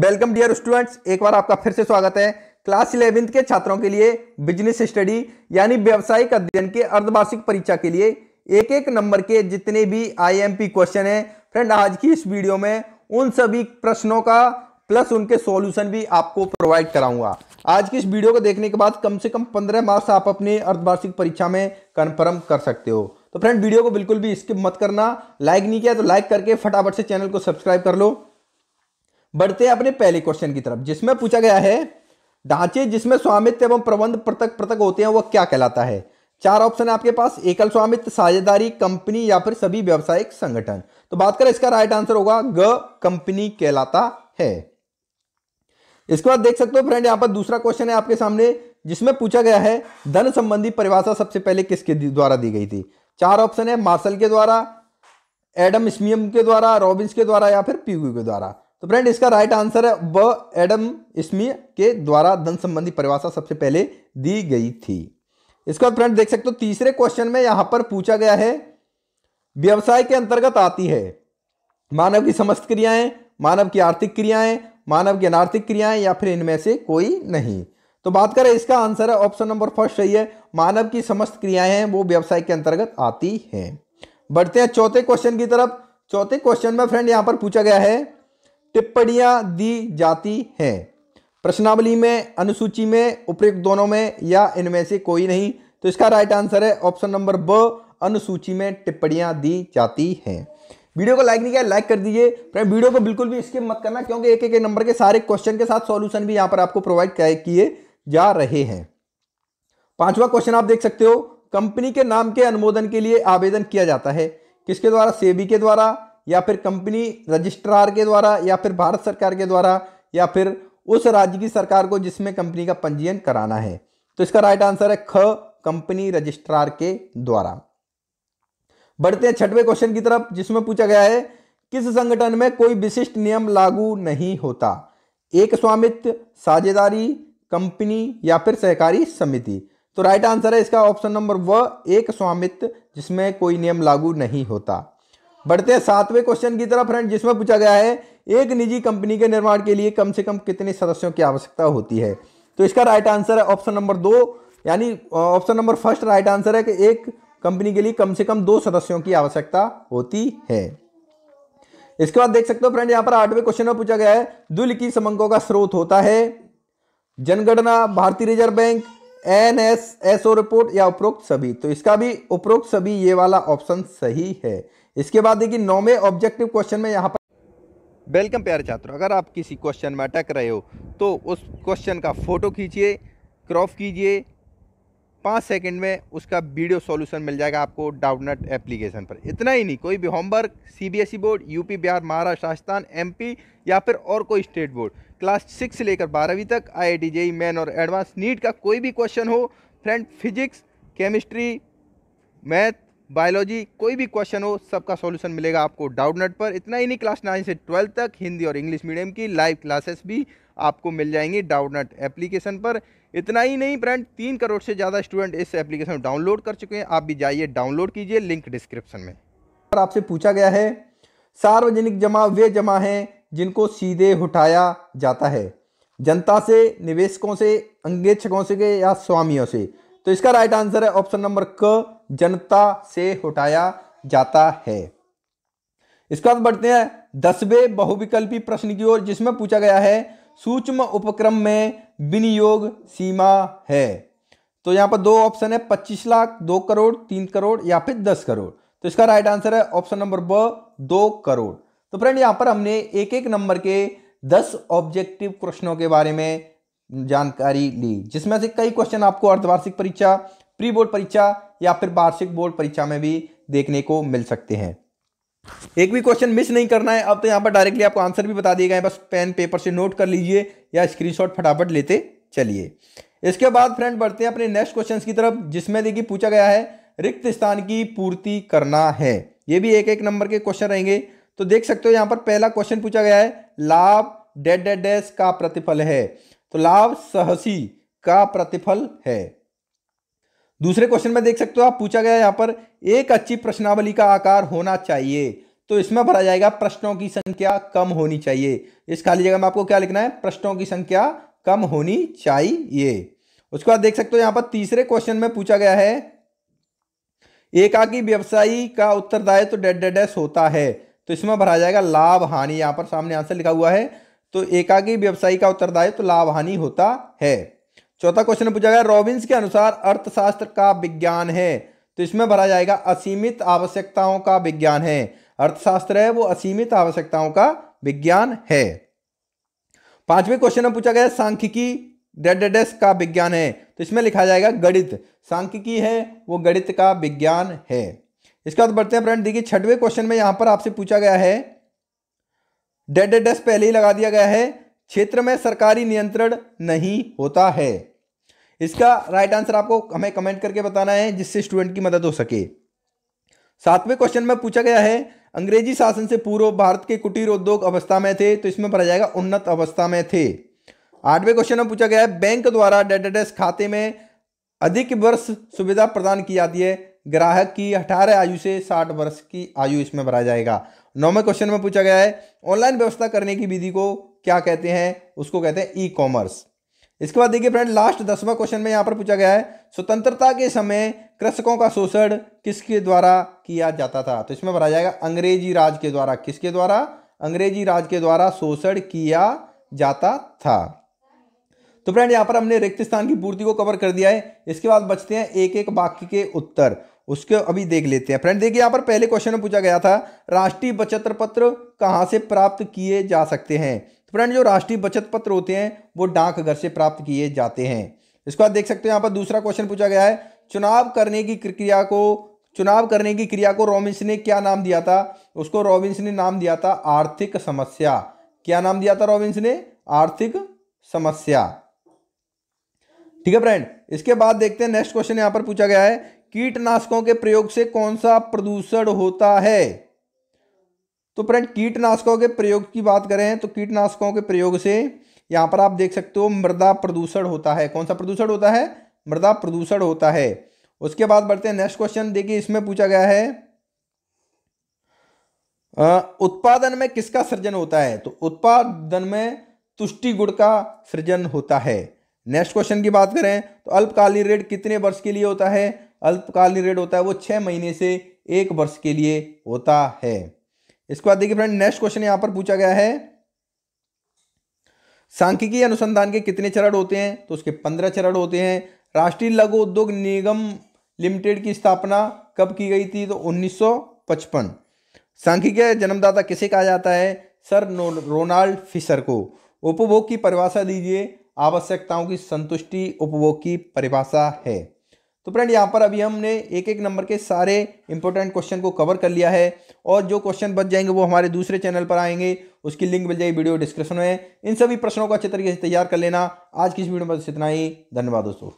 welcome dear students एक बार आपका फिर से स्वागत है क्लास इलेवेंथ के छात्रों के लिए बिजनेस स्टडी यानी व्यावसायिक अध्ययन के अर्धवार्षिक परीक्षा के लिए एक एक नंबर के जितने भी आईएमपी क्वेश्चन हैं फ्रेंड आज की इस वीडियो में उन सभी प्रश्नों का प्लस उनके सॉल्यूशन भी आपको प्रोवाइड कराऊंगा आज की इस वीडियो को देखने के बाद कम से कम पंद्रह मार्क्स आप अपने अर्धवार्षिक परीक्षा में कन्फर्म कर सकते हो तो फ्रेंड वीडियो को बिल्कुल भी स्किप मत करना लाइक नहीं किया तो लाइक करके फटाफट से चैनल को सब्सक्राइब कर लो बढ़ते हैं अपने पहले क्वेश्चन की तरफ जिसमें पूछा गया है ढांचे जिसमें स्वामित्व एवं प्रबंध पृथक पृथक होते हैं वह क्या कहलाता है चार ऑप्शन है आपके पास एकल स्वामित्व साझेदारी कंपनी या फिर सभी व्यावसायिक संगठन तो बात करें इसका राइट आंसर होगा ग कंपनी कहलाता है इसके बाद देख सकते हो फ्रेंड यहां पर दूसरा क्वेश्चन है आपके सामने जिसमें पूछा गया है धन संबंधी परिभाषा सबसे पहले किसके द्वारा दी गई थी चार ऑप्शन है मार्शल के द्वारा एडम स्मियम के द्वारा रॉबिन्स के द्वारा या फिर पीयू के द्वारा तो फ्रेंड इसका राइट आंसर है ब एडम स्मी के द्वारा धन संबंधी परिभाषा सबसे पहले दी गई थी इसके बाद फ्रेंड देख सकते हो तीसरे क्वेश्चन में यहां पर पूछा गया है व्यवसाय के अंतर्गत आती है मानव की समस्त क्रियाएं मानव की आर्थिक क्रियाएं मानव की अनार्थिक क्रियाएं या फिर इनमें से कोई नहीं तो बात करें इसका आंसर है ऑप्शन नंबर फर्स्ट सही है मानव की समस्त क्रियाएं हैं वो व्यवसाय के अंतर्गत आती हैं बढ़ते हैं चौथे क्वेश्चन की तरफ चौथे क्वेश्चन में फ्रेंड यहां पर पूछा गया है टिप्पणियां दी जाती हैं प्रश्नावली में अनुसूची में उपयुक्त दोनों में या इनमें से कोई नहीं तो इसका राइट आंसर है ऑप्शन नंबर ब अनुसूची में टिप्पणियां दी जाती हैं वीडियो को लाइक नहीं किया लाइक कर दीजिए फ्रेंड वीडियो को बिल्कुल भी स्किप मत करना क्योंकि एक एक नंबर के सारे क्वेश्चन के साथ सॉल्यूशन भी यहाँ पर आपको प्रोवाइड किए जा रहे हैं पांचवा क्वेश्चन आप देख सकते हो कंपनी के नाम के अनुमोदन के लिए आवेदन किया जाता है किसके द्वारा सेबी के द्वारा या फिर कंपनी रजिस्ट्रार के द्वारा या फिर भारत सरकार के द्वारा या फिर उस राज्य की सरकार को जिसमें कंपनी का पंजीयन कराना है तो इसका राइट आंसर है ख कंपनी रजिस्ट्रार के द्वारा बढ़ते हैं छठवें क्वेश्चन की तरफ जिसमें पूछा गया है किस संगठन में कोई विशिष्ट नियम लागू नहीं होता एक स्वामित्व साझेदारी कंपनी या फिर सहकारी समिति तो राइट आंसर है इसका ऑप्शन नंबर व एक स्वामित्व जिसमें कोई नियम लागू नहीं होता बढ़ते सातवें क्वेश्चन की तरफ फ्रेंड जिसमें पूछा गया है एक निजी कंपनी के निर्माण के लिए कम से कम कितने सदस्यों की आवश्यकता होती है तो इसका राइट आंसर है ऑप्शन नंबर दो यानी option number first right answer है कि एक कंपनी के लिए कम से कम दो सदस्यों की आवश्यकता होती है इसके बाद देख सकते हो फ्रेंड यहां पर आठवें क्वेश्चन में पूछा गया है दुल की समंकों का स्रोत होता है जनगणना भारतीय reserve bank N S SO report या उपरोक्त सभी तो इसका भी उपरोक्त सभी ये वाला ऑप्शन सही है इसके बाद देखिए नौवे ऑब्जेक्टिव क्वेश्चन में यहाँ पर वेलकम प्यारे छात्रों अगर आप किसी क्वेश्चन में अटक रहे हो तो उस क्वेश्चन का फ़ोटो खींचिए क्रॉप कीजिए पाँच सेकंड में उसका वीडियो सॉल्यूशन मिल जाएगा आपको डाउटनेट एप्लीकेशन पर इतना ही नहीं कोई भी homework CBSE board UP Bihar Maharashtra Rajasthan MP या फिर और कोई स्टेट बोर्ड क्लास सिक्स से लेकर बारहवीं तक आईआईटी जेई मैन और एडवांस नीट का कोई भी क्वेश्चन हो friend physics chemistry math biology कोई भी क्वेश्चन हो सबका सॉल्यूशन मिलेगा आपको डाउट नट पर इतना ही नहीं क्लास नाइन से ट्वेल्थ तक हिंदी और इंग्लिश मीडियम की लाइव क्लासेस भी आपको मिल जाएंगी डाउट नट एप्लीकेशन पर इतना ही नहीं फ्रेंड तीन करोड़ से ज़्यादा स्टूडेंट इस एप्लीकेशन डाउनलोड कर चुके हैं आप भी जाइए डाउनलोड कीजिए लिंक डिस्क्रिप्शन में और आपसे पूछा गया है सार्वजनिक जमा वे जमा हैं जिनको सीधे उठाया जाता है जनता से निवेशकों से अंगेक्षकों से या स्वामियों से तो इसका राइट आंसर है ऑप्शन नंबर क जनता से हटाया जाता है इसके बाद बढ़ते हैं दसवें बहुविकल्पी प्रश्न की ओर जिसमें पूछा गया है सूक्ष्म उपक्रम में विनियोग सीमा है तो यहां पर दो ऑप्शन है पच्चीस लाख दो करोड़ तीन करोड़ या फिर दस करोड़ तो इसका राइट आंसर है ऑप्शन नंबर ब दो करोड़ तो फ्रेंड यहां पर हमने एक एक नंबर के दस ऑब्जेक्टिव प्रश्नों के बारे में जानकारी ली जिसमें से कई क्वेश्चन आपको अर्धवार्षिक परीक्षा प्री बोर्ड परीक्षा या फिर वार्षिक बोर्ड परीक्षा में भी देखने को मिल सकते हैं एक भी क्वेश्चन मिस नहीं करना है अब तो यहां पर डायरेक्टली आपको आंसर भी बता दिए गए बस पेन पेपर से नोट कर लीजिए या स्क्रीनशॉट फटाफट लेते चलिए इसके बाद फ्रेंड बढ़ते हैं अपने नेक्स्ट क्वेश्चन की तरफ जिसमें देखिए पूछा गया है रिक्त स्थान की पूर्ति करना है ये भी एक एक नंबर के क्वेश्चन रहेंगे तो देख सकते हो यहाँ पर पहला क्वेश्चन पूछा गया है लाभ डेड डेड डेस का प्रतिफल है तो लाभ सहसी का प्रतिफल है दूसरे क्वेश्चन में देख सकते हो आप पूछा गया यहां पर एक अच्छी प्रश्नावली का आकार होना चाहिए तो इसमें भरा जाएगा प्रश्नों की संख्या कम होनी चाहिए इस खाली जगह में आपको क्या लिखना है प्रश्नों की संख्या कम होनी चाहिए उसके बाद देख सकते हो यहां पर तीसरे क्वेश्चन में पूछा गया है एकाकी व्यवसायी का उत्तरदायित्व तो डेड होता है तो इसमें भरा जाएगा लाभ हानि यहां पर सामने आंसर लिखा हुआ है तो एकागी व्यवसायी का उत्तरदायित्व तो लाभ हानि होता है चौथा क्वेश्चन पूछा गया रॉबिन्स के अनुसार अर्थशास्त्र का विज्ञान है तो इसमें भरा जाएगा असीमित आवश्यकताओं का विज्ञान है अर्थशास्त्र है वो असीमित आवश्यकताओं का विज्ञान है पांचवें क्वेश्चन में पूछा गया सांख्यिकी डेडेडेस का विज्ञान है तो इसमें लिखा जाएगा गणित सांख्यिकी है वो गणित का विज्ञान है इसके बाद बढ़ते हैं फ्रेंड देखिए छठवें क्वेश्चन में यहां पर आपसे पूछा गया है डेड एड्रेस पहले ही लगा दिया गया है क्षेत्र में सरकारी नियंत्रण नहीं होता है इसका राइट आंसर आपको हमें कमेंट करके बताना है जिससे स्टूडेंट की मदद हो सके सातवें क्वेश्चन में पूछा गया है अंग्रेजी शासन से पूर्व भारत के कुटीर उद्योग अवस्था में थे तो इसमें भरा जाएगा उन्नत अवस्था में थे आठवें क्वेश्चन में पूछा गया है बैंक द्वारा डेड एड्रेस खाते में अधिक वर्ष सुविधा प्रदान की जाती है ग्राहक की अठारह आयु से साठ वर्ष की आयु इसमें भरा जाएगा नौवें क्वेश्चन में पूछा गया है ऑनलाइन व्यवस्था करने की विधि को क्या कहते हैं उसको कहते हैं ई कॉमर्स इसके बाद देखिए फ्रेंड लास्ट दसवां क्वेश्चन में यहाँ पर पूछा गया है स्वतंत्रता के समय कृषकों का शोषण किसके द्वारा किया जाता था तो इसमें भरा जाएगा अंग्रेजी राज के द्वारा किसके द्वारा अंग्रेजी राज के द्वारा शोषण किया जाता था तो फ्रेंड यहाँ पर हमने रिक्त स्थान की पूर्ति को कवर कर दिया है इसके बाद बचते हैं एक एक वाक्य के उत्तर उसके अभी देख लेते हैं फ्रेंड देखिए यहाँ पर पहले क्वेश्चन में पूछा गया था राष्ट्रीय बचत पत्र कहाँ से प्राप्त किए जा सकते हैं तो फ्रेंड जो राष्ट्रीय बचत पत्र होते हैं वो डाकघर से प्राप्त किए जाते हैं इसको आप देख सकते हो यहाँ पर दूसरा क्वेश्चन पूछा गया है चुनाव करने की क्रिया को चुनाव करने की क्रिया को रॉबिन्स ने क्या नाम दिया था उसको रॉबिन्स ने नाम दिया था आर्थिक समस्या क्या नाम दिया था रॉबिन्स ने आर्थिक समस्या ठीक है फ्रेंड इसके बाद देखते हैं नेक्स्ट क्वेश्चन यहां पर पूछा गया है कीटनाशकों के प्रयोग से कौन सा प्रदूषण होता है तो फ्रेंड कीटनाशकों के प्रयोग की बात करें तो कीटनाशकों के प्रयोग से यहां पर आप देख सकते हो मृदा प्रदूषण होता है कौन सा प्रदूषण होता है मृदा प्रदूषण होता है उसके बाद बढ़ते हैं नेक्स्ट क्वेश्चन देखिए इसमें पूछा गया है उत्पादन में किसका सृजन होता है तो उत्पादन में तुष्टि गुण का सृजन होता है नेक्स्ट क्वेश्चन की बात करें तो अल्पकालीन ऋण कितने वर्ष के लिए होता है अल्पकालीन ऋण होता है वो छः महीने से एक वर्ष के लिए होता है इसके बाद देखिए फ्रेंड नेक्स्ट क्वेश्चन यहाँ पर पूछा गया है सांख्यिकी अनुसंधान के कितने चरण होते हैं तो उसके पंद्रह चरण होते हैं राष्ट्रीय लघु उद्योग निगम लिमिटेड की स्थापना कब की गई थी तो 1955 सांख्यिकी जन्मदाता किसे कहा जाता है सर रोनाल्ड फिशर को उपभोग की परिभाषा दीजिए आवश्यकताओं की संतुष्टि उपभोग की परिभाषा है तो फ्रेंड यहाँ पर अभी हमने एक एक नंबर के सारे इंपॉर्टेंट क्वेश्चन को कवर कर लिया है और जो क्वेश्चन बच जाएंगे वो हमारे दूसरे चैनल पर आएंगे उसकी लिंक मिल जाएगी वीडियो डिस्क्रिप्शन में इन सभी प्रश्नों को अच्छे तरीके से तैयार कर लेना आज की इस वीडियो में बस इतना ही धन्यवाद दोस्तों